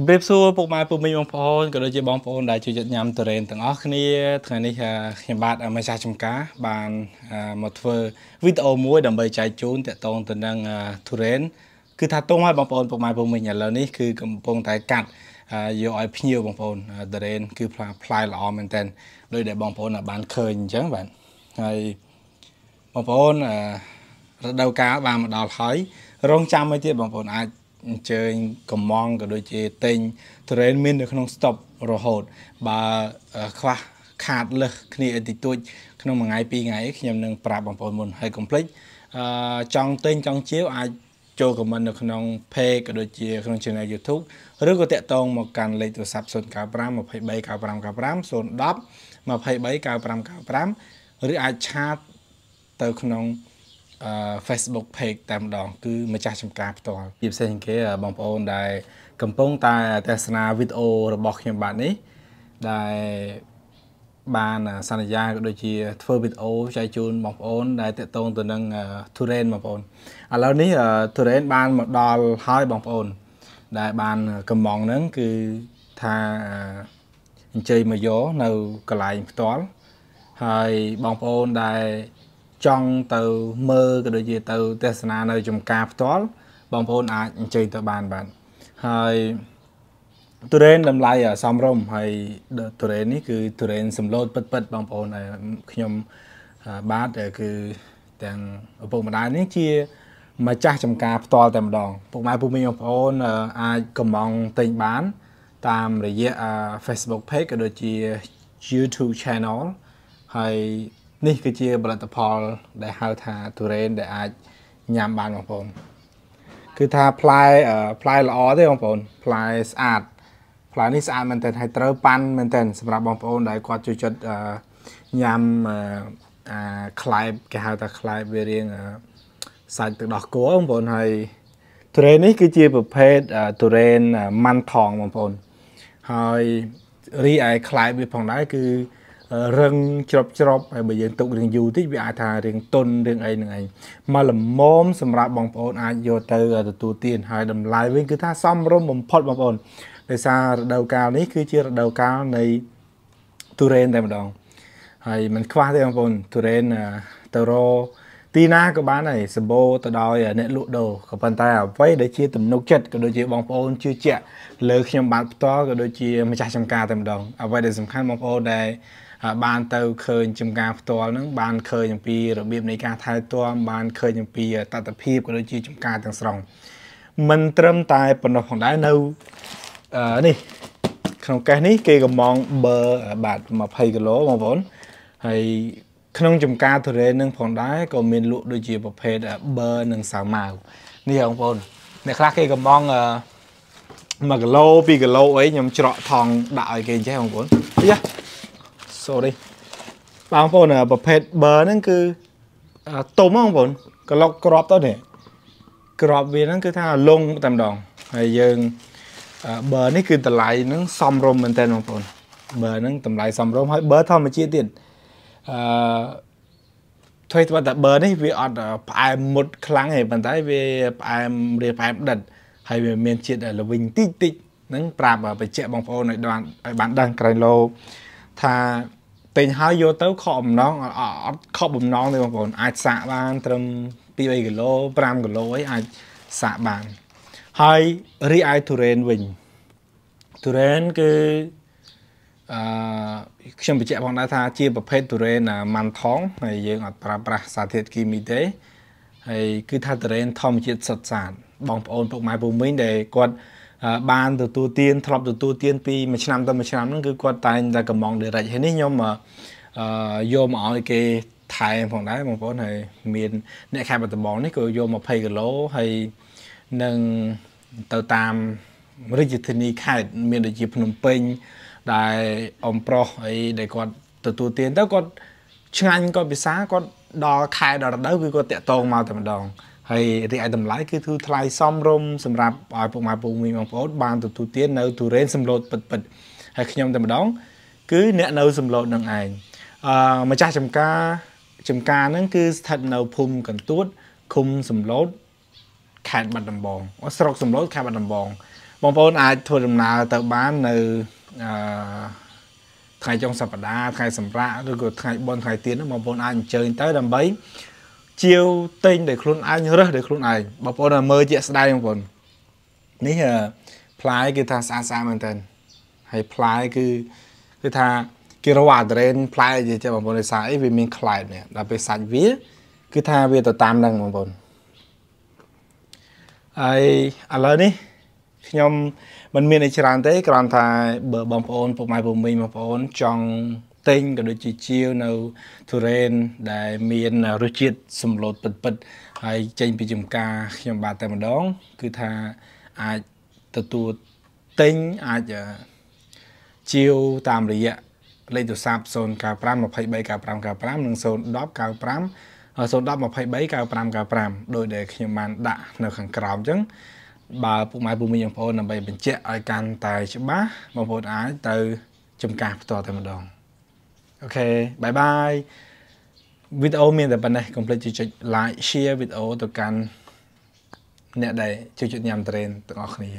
ជម្រាបសួរពុកម៉ែពុកមីងបងប្អូនក៏ដូចជាបងប្អូនដែលជួយចិត្តញ៉ាំតរ៉េនទាំងអស់គ្នាថ្ងៃនេះខ្ញុំបាទមេសាចំការបានមកធ្វើវីដេអូមួយដើម្បីចែកជូនតកតងទៅនឹងតរ៉េនគឺថាតុងឲ្យបងប្អូនពុកម៉ែពុកមីងឥឡូវនេះគឺកំពុងតែកាត់យកឲ្យភ្ញៀវបងប្អូនតរ៉េនគឺផ្លាផ្លាយល្អមែនតើដោយដែលបងប្អូនបានឃើញអញ្ចឹងបាទហើយបងប្អូនរដូវកាលបានមកដល់ហើយរងចាំមួយទៀតបងប្អូនអាចអញ្ជើញកំងក៏ដូចជាទិញ terrain មាននៅក្នុង stock រហូតបើខ្វះខាតលឹះគ្នាអតិទួចក្នុងមួយថ្ងៃពីរថ្ងៃខ្ញុំនឹងប្រាប់បងប្អូនមុនហើយកុំភ្លេចអឺចង់ទិញចង់ជាវអាចចូល comment នៅក្នុង page ក៏ដូចជាក្នុង channel YouTube ឬក៏តាក់ទងមកកាន់លេខទូរស័ព្ទ095 239595 010 239595ឬអាចឆាតទៅក្នុង Facebook page តែម្ដងគឺម្ចាស់ចំការផ្ទាល់ជាពិសេសជាងគេបងប្អូនដែលកំពុងតែទស្សនាវីដេអូរបស់ខ្ញុំបាទនេះដែលបានសន្យាក៏ដូចជាធ្វើវីដេអូចែកជូនបងប្អូនដែលតកតងទៅនឹងទុរេនបងប្អូនឥឡូវនេះទុរេនបានមកដល់ហើយបងប្អូន ដែលបានកំងហ្នឹងគឺថាអញ្ជើញមកយកនៅកន្លែងផ្ទាល់ហើយបងប្អូនដែលចង់ទៅមើលក៏ដូចជាទៅទស្សនានៅ ចំការផ្ទាល់បងប្អូនអាចអញ្ជើញទៅបានបាទហើយទុរេនតម្លៃសំរុំហើយទុរេននេះគឺទុរេនសម្លូតពិតពិតបងប្អូនខ្ញុំបាទគឺទាំងឪពុកម្ដាយនេះ ជា ម្ចាស់ចំការផ្ទាល់តែម្ដងពុកម៉ែពុកមីងបងប្អូន អាចកំងទិញបាន តាមរយៈ Facebook page ក៏ដូចជា YouTube channel ហើយនេះគឺជាផលិតផលដែលហៅថាទុរេនដែលអាចញ៉ាំបានបងប្អូនគឺថាផ្លែផ្លែល្អទេបងប្អូនផ្លែស្អាតផ្លែនេះស្អាតមែនទែនហើយត្រូវប៉ាន់មែនទែនសម្រាប់បងប្អូន ដែលគាត់ចូលចិត្តញ៉ាំអាខ្លែបគេហៅថាខ្លែបវារៀងសាច់ទឹកដោះគោបងប្អូនហើយទុរេននេះគឺជាប្រភេទទុរេនម៉ាន់ថងបងប្អូនហើយរីឯខ្លែបវាផងដែរគឺរឹងជ្រប់ជ្រប់ហើយបើយើងទុករឿងយូរតិចវាអាចថារឿងទុនរឿងអីហ្នឹងឯងមកល្មមសម្រាប់បងប្អូនអាចយកទៅទទួលទានហើយតម្លៃវិញគឺថាសមរម្យបំផុតបងប្អូនដោយសាររដូវកាលនេះគឺជារដូវកាលនៃទុរេនតែម្ដងហើយมันខ្វះទេបងប្អូនទុរេនទៅរទីណាក៏បានហើយសម្បូរទៅដោយអ្នកលក់ដូរក៏ប៉ុន្តែអ្វីដែលជាទំនុកចិត្តក៏ដូចជាបងប្អូនជឿជាក់លើខ្ញុំបាទផ្ទាល់ក៏ដូចជាម្ចាស់ចំការតែម្ដងអ្វីដែលសំខាន់បងប្អូនដែលបានទៅឃើញចំការផ្ទាល់នឹងបានឃើញអំពីរបៀបនៃការថែទាំបានឃើញអំពីតតភាពក៏ដូចជាចំការទាំងស្រុងមិនត្រឹមតែប៉ុណ្ណោះផងដែរនៅនេះក្នុងកេះនេះគេកំងបឺបាទ20គីឡូបងប្អូនហើយក្នុងចំការទុរេននឹងផងដែរក៏មានលក់ដូចជាប្រភេទបឺនិងសាវម៉ាវនេះបងប្អូនអ្នកខ្លះគេកំង1គីឡូ2គីឡូអីខ្ញុំច្រកថងដាក់ឲ្យគេអញ្ចេះបងប្អូនអាយ៉ា sorry បងប្អូនប្រភេទ burr ហ្នឹងគឺទុំហ្នឹងបងប្អូនកឡុកក្របទៅនេះក្របវាហ្នឹង គឺថាលងតែម្ដងហើយយើង burr នេះគឺតម្លៃហ្នឹងសមរម្យមែនតើបងប្អូន burr ហ្នឹងតម្លៃ សមរម្យហើយ burr ធម្មជាតិទៀតអឺថ្មីត្បិតតែ burr នេះវាអត់ផ្អែមមុតខ្លាំងទេប៉ុន្តែវាផ្អែមរាផ្អែមដិតហើយវាមានជាតិល្វីងតិចតិចហ្នឹងប្រាប់បញ្ជាក់បងប្អូនឲ្យបានឲ្យបានដឹងក្រែងលោថាទិញហើយយកទៅខកបំណងអត់ខកបំណងទេបងប្អូនអាចសាកបានត្រឹម2 3គីឡូ5គីឡូអីអាចសាកបានហើយរីឯទុរេនវិញទុរេនគឺអឺខ្ញុំបញ្ជាក់ផងដែរថាជា ប្រភេទទុរេនម៉ាន់ថងហើយយើងអត់ប្រើប្រាស់សារធាតុគីមីទេហើយគឺថាទុរេនធម្មជាតិសុទ្ធសាធបងប្អូនពុកម៉ែពូមីងដែលគាត់បានទទួលទានធ្លាប់ទទួលទានពីមួយឆ្នាំទៅមួយឆ្នាំហ្នឹងគឺគាត់តែងតែកំងដេរិចហើយនេះខ្ញុំយកមកឲ្យគេថែមផងដែរបងប្អូនហើយមានអ្នកខេត្តបាត់ដំបងនេះក៏យក20គីឡូហើយនឹងទៅតាមរាជធានីខេត្តមានដូចជាភ្នំពេញដែលអំប្រុសអីដែលគាត់ទទួលទានទៅគាត់ឆ្ងាញ់គាត់ពិសាគាត់ដល់ខែដល់រដូវគឺគាត់តាក់តងមកតែម្ដងហើយរីឯតម្លៃគឺគឺថ្លៃសមរម្យសម្រាប់ឲ្យពុកម៉ែពុកមីបងប្អូនបានទទួលទាននៅទុរេនសម្លូតពិតៗហើយខ្ញុំតែម្ដង គឺអ្នកនៅសម្លូតនឹងឯងអឺម្ចាស់ចំការចំការហ្នឹងគឺស្ថិតនៅភូមិកន្ទួតឃុំសំឡូតខេត្តបាត់ដំបងស្រុកសំឡូតខេត្តបាត់ដំបង បងប្អូនអាចធ្វើដំណើរទៅបាននៅអឺថ្ងៃចុងសប្តាហ៍ថ្ងៃសម្រាប់ឬក៏ថ្ងៃបុណ្យថ្ងៃទៀតបងប្អូនអាចអញ្ជើញទៅដើម្បីជាវទិញដោយខ្លួនឯងរើសដោយខ្លួនឯងបងប្អូនមើលជាក់ស្ដែងបងប្អូននេះផ្លែគេថាស្អាតស្អាតមែនតើហើយផ្លែគឺគឺថាគេរកអាត្រេនផ្លែជាចេះបងប្អូនដោយសារអីវាមានខ្លែតនេះដល់ពេលសាច់វាគឺថាវាទៅតាមនឹងបងប្អូនហើយឥឡូវនេះខ្ញុំមិនមានអីច្រើនទេគ្រាន់តែបើបងប្អូនពុកម៉ែពុកមីងបងប្អូនចង់ទិញក៏ដូចជាជាវនៅទុរេនដែលមានរសជាតិសម្លូតពិតៗហើយចេញ ពីចំការខ្ញុំបាទតែម្ដង គឺថាអាចទទួលទិញអាចជាវតាមរយៈលេខទូរស័ព្ទ095 239595និង010 95 010239595ដោយដែលខ្ញុំបានដាក់នៅខាងក្រោមអញ្ចឹងបើពុកម៉ែពុកមីងបងប្អូនដើម្បីបញ្ជាក់ឲ្យកាន់តែច្បាស់បងប្អូនអាចទៅ ចំការផ្ទាល់តែម្ដង។អូខេបាយបាយវីដេអូមានតែប៉ុណ្ណេះកុំភ្លេចចុច like share វីដេអូទៅកាន់អ្នកដែលជួយជួយញ៉ាំត្រេនទាំងអស់គ្នា